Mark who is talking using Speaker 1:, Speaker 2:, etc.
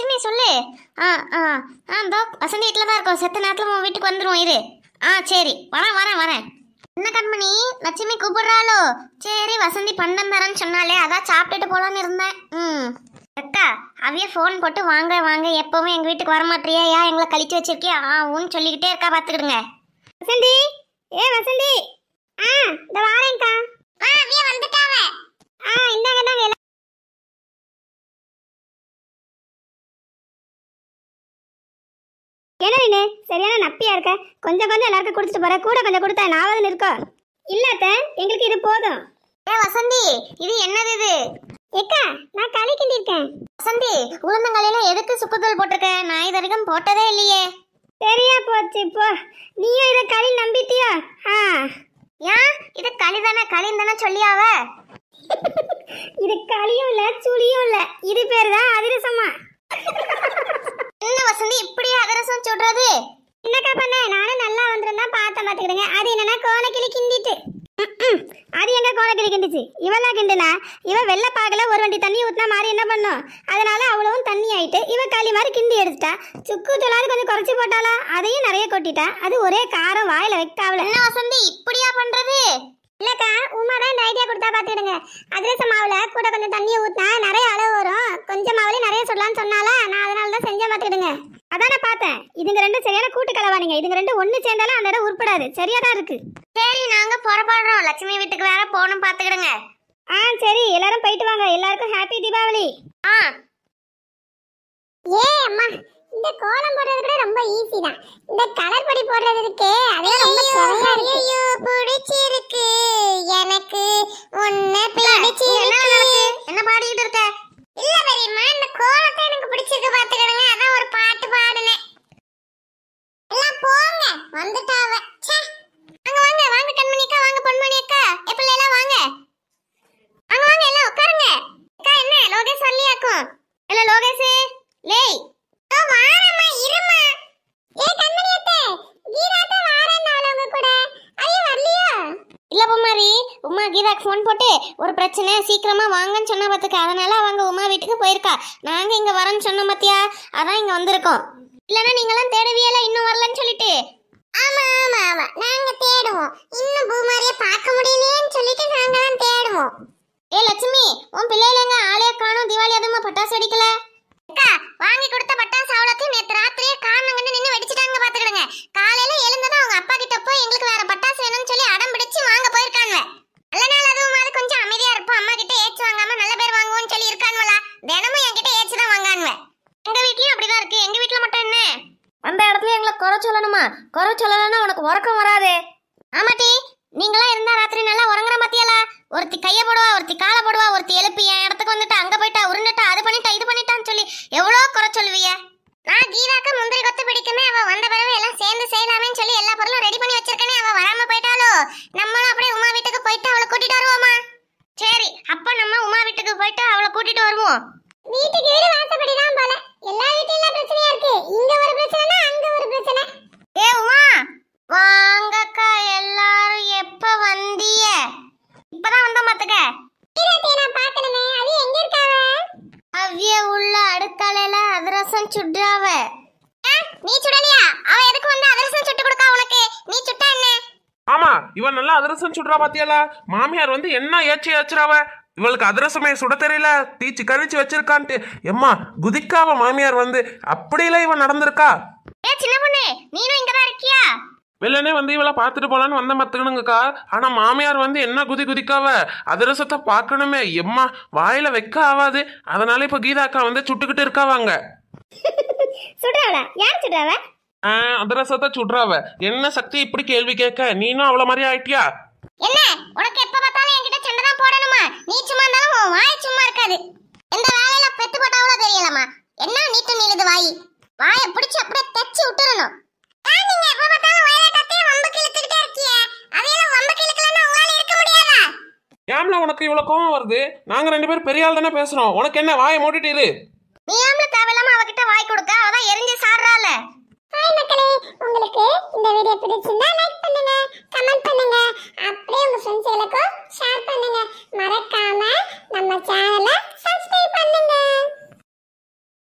Speaker 1: லட்சுமி சொல்லு ஆ ஆ ஆ தோ வசந்தி வீட்டில் தான் இருக்கோம் செத்த நேரத்தில் உன் வீட்டுக்கு வந்துடுவோம் இரு ஆ சரி வரேன் வரேன் வரேன் என்ன கண்மணி லட்சுமி கூப்பிடுறாளோ சரி வசந்தி பண்டம் தரேன்னு சொன்னாலே அதான் சாப்பிட்டுட்டு போகலான்னு இருந்தேன் ம் அக்கா அவையே ஃபோன் போட்டு வாங்க வாங்க எப்போவும் எங்கள் வீட்டுக்கு வரமாட்டியா ஏன் எங்களை கழிச்சு வச்சிருக்கியா ஆ ஊன்னு சொல்லிக்கிட்டே இருக்கா பார்த்துக்கிடுங்க வசந்தி ஏ வசந்தி ஆ இந்த வாரேங்க்கா சரியான நப்பியா இருக்க கொஞ்சம் கொஞ்சம் எல்லாருக்கும் கொடுத்துட்டு போற கூட கொஞ்சம் கொடுத்தா நாவது இருக்கோ இல்லாத எங்களுக்கு இது போதும் ஏ வசந்தி இது என்னது இது ஏக்கா நான் களி கிண்டிருக்கேன் வசந்தி உளுந்தங்களில எதுக்கு சுக்குதல் போட்டிருக்க நான் இது வரைக்கும் போட்டதே இல்லையே சரியா போச்சு இப்போ நீயும் இதை களி நம்பிட்டியா ஆ ஏன் இது களி களின்னு தானே சொல்லியாவ இது களியும் இல்ல சுளியும் இல்ல இது பேர் தான் அதிரசமா என்ன வசந்தி இப்படியே அதிரசம் சொல்றது என்னக்கா பண்ண நானும் நல்லா வந்துருந்தா பார்த்த பார்த்துக்கிடுங்க அது என்னன்னா கோலக்கிளி கிண்டிட்டு அது எங்க கோலக்கிளி கிண்டிச்சு இவெல்லாம் கிண்டுனா இவ வெள்ள பாகல ஒரு வண்டி தண்ணி ஊத்தினா மாதிரி என்ன பண்ணும் அதனால அவ்வளவும் தண்ணி ஆயிட்டு இவ களி மாதிரி கிண்டி எடுத்துட்டா சுக்கு தூளாறு கொஞ்சம் குறைச்சி போட்டாலா அதையும் நிறைய கொட்டிட்டா அது ஒரே காரம் வாயில வைக்காவல என்ன வசந்தி இப்படியா பண்றது இல்லக்கா உமா தான் இந்த ஐடியா கொடுத்தா பார்த்துக்கிடுங்க அதிரச மாவில் கூட கொஞ்சம் தண்ணியை ஊற்றினா நிறைய அளவு வரும் கொஞ்சம் மாவுலேயே நிறைய சொல்லலாம்னு சொன்னாலா நான் அதனால தான் செஞ்சேன் பார்த்துக்கிடுங்க அதானே நான் பார்த்தேன் இதுங்க ரெண்டும் சரியான கூட்டு கலவானீங்க இதுங்க ரெண்டு ஒன்று சேர்ந்தாலும் அந்த இடம் உருப்படாது சரியா தான் இருக்கு சரி நாங்க புறப்படுறோம் லட்சுமி வீட்டுக்கு வேற போகணும் பார்த்துக்கிடுங்க ஆ சரி எல்லாரும் போயிட்டு வாங்க எல்லாருக்கும் ஹாப்பி தீபாவளி ஆ ஏ அம்மா இந்த கோலம் போடுறது கூட ரொம்ப ஈஸி தான் இந்த கலர் பொடி போடுறது இருக்கே அதே ரொம்ப சரியா இருக்கு ஐயோ பிடிச்சிருக்கு எனக்கு உன்னை பிடிச்சிருக்கு என்ன பாடிட்டு இருக்க இல்ல பெரியம்மா இந்த கோலத்தை எனக்கு பிடிச்சிருக்கு பாத்துக்க உமாக்காக்கு ஃபோன் போட்டு ஒரு பிரச்சனை சீக்கிரமாக வாங்கன்னு சொன்ன பார்த்துக்க அதனால அவங்க உமா வீட்டுக்கு போயிருக்கா நாங்கள் இங்கே வரோன்னு சொன்ன பார்த்தியா அதான் இங்கே வந்திருக்கோம் இல்லைன்னா நீங்களாம் தேடுவியல இன்னும் வரலன்னு சொல்லிட்டு ஆமா ஆமா ஆமா நாங்க தேடுவோம் இன்னும் பூமாரிய பார்க்க முடியலையேன்னு சொல்லிட்டு நாங்க தான் தேடுவோம் ஏ லட்சுமி உன் பிள்ளையில எங்க ஆளே காணும் தீபாவளி அதுமா பட்டாசு அடிக்கல அக்கா வாங்கி கொடுத்த பட்டாசு அவ்வளோத்தையும் நேற்று ராத்திரி குறை சொல்லலன்னா உனக்கு உறக்கம் வராதே ஆமாட்டி நீங்களாம் இருந்தா ராத்திரி நல்லா உறங்குற மத்தியலா ஒருத்தி கையை போடுவா ஒருத்தி காலை போடுவா ஒருத்தி எழுப்பி என் இடத்துக்கு வந்துட்டா அங்க போயிட்டா உருண்டுட்டா அது பண்ணிட்டா இது பண்ணிட்டான்னு சொல்லி எவ்வளவு குறை சொல்லுவிய நான் கீதாக்கு முந்திரி கொத்து பிடிக்குமே அவ வந்த பிறகு எல்லாம் சேர்ந்து செய்யலாமேன்னு சொல்லி எல்லா பொருளும் ரெடி பண்ணி வச்சிருக்கேனே அவ வராம போயிட்டாலோ நம்மளும் அப்படியே உமா வீட்டுக்கு போயிட்டு அவளை கூட்டிட்டு வருவோமா சரி அப்ப நம்ம உமா வீட்டுக்கு போயிட்டு அவளை கூட்டிட்டு வருவோம் வீட்டுக்கு வீடு வாசப்படி தான் போல எல்லா வீட்லயும் பிரச்சனையா இருக்கு இங்க ஒரு பிரச்சனைனா உள்ள அடுக்கலையில அதிரசம்
Speaker 2: சுடுறாவ நீ சுடலியா அவ எதுக்கு வந்து அதிரசம் சுட்டு கொடுக்கா உனக்கு நீ சுட்டா என்ன ஆமா இவன் நல்லா அதிரசம் சுடுறா பாத்தியால மாமியார் வந்து என்ன ஏச்சி ஏச்சுறாவ இவளுக்கு அதிரசமே சுட தெரியல தீச்சு கழிச்சு வச்சிருக்கான்ட்டு எம்மா குதிக்காவ மாமியார் வந்து அப்படியெல்லாம் இவன் நடந்திருக்கா
Speaker 1: ஏ சின்ன பொண்ணு நீனும் இங்கதான் இருக்கியா
Speaker 2: வெள்ளனே வந்து இவளை பார்த்துட்டு போலான்னு வந்த மத்துக்கணுங்கக்கா ஆனால் மாமியார் வந்து என்ன குதி குதிக்காவ அதிரசத்தை பார்க்கணுமே எம்மா வாயில வைக்க ஆகாது அதனால இப்போ கீதாக்கா வந்து சுட்டுக்கிட்டு இருக்காவாங்க சுடுறாளா யார் சுடுறாவ அதிரசத்தை சுடுறாவ என்ன சக்தி இப்படி கேள்வி கேட்க நீனும் அவ்வளோ மாதிரி ஆயிட்டியா
Speaker 1: என்ன உனக்கு எப்ப பார்த்தாலும் என்கிட்ட சண்டை தான் போடணுமா நீ சும்மா இருந்தாலும் உன் வாய் சும்மா இருக்காது எந்த வேலையில பெத்து போட்டாவளோ தெரியலமா என்ன நீட்டு நீளுது வாய் வாயை பிடிச்சி அப்படியே தச்சு விட்டுறணும்
Speaker 2: ஏம்ல உனக்கு இவ்வளவு கோவம் வருது நாங்கள் ரெண்டு பேரும் பெரிய ஆள் தானே பேசுகிறோம் உனக்கு என்ன வாயை மூடிட்டு இரு
Speaker 1: நீ ஏம்ல தேவையில்லாம அவகிட்ட வாய் கொடுக்க அவதான் எரிஞ்சு சாடுறால ஹாய் மக்களே உங்களுக்கு இந்த வீடியோ பிடிச்சிருந்தா லைக்